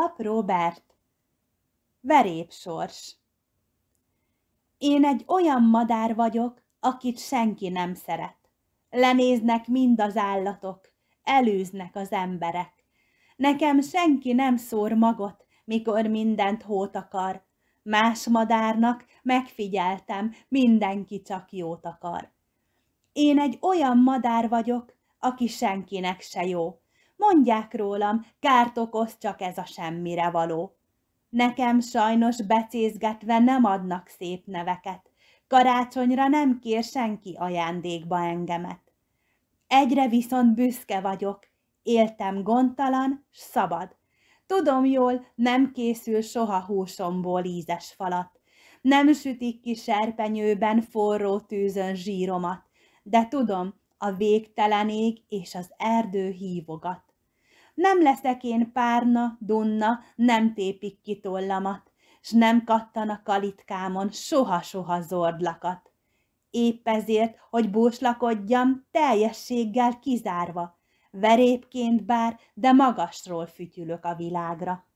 Pap Robert, sors Én egy olyan madár vagyok, akit senki nem szeret. Lenéznek mind az állatok, előznek az emberek. Nekem senki nem szór magot, mikor mindent hót akar. Más madárnak megfigyeltem, mindenki csak jót akar. Én egy olyan madár vagyok, aki senkinek se jó Mondják rólam, kárt okoz csak ez a semmire való. Nekem sajnos becézgetve nem adnak szép neveket. Karácsonyra nem kér senki ajándékba engemet. Egyre viszont büszke vagyok. Éltem gondtalan, s szabad. Tudom jól, nem készül soha húsomból ízes falat. Nem sütik ki serpenyőben forró tűzön zsíromat, de tudom, a végtelen ég és az erdő hívogat nem leszek én párna, dunna, nem tépik ki tollamat, s nem kattan a kalitkámon soha-soha zordlakat. Épp ezért, hogy búslakodjam, teljességgel kizárva, verépként bár, de magasról fütyülök a világra.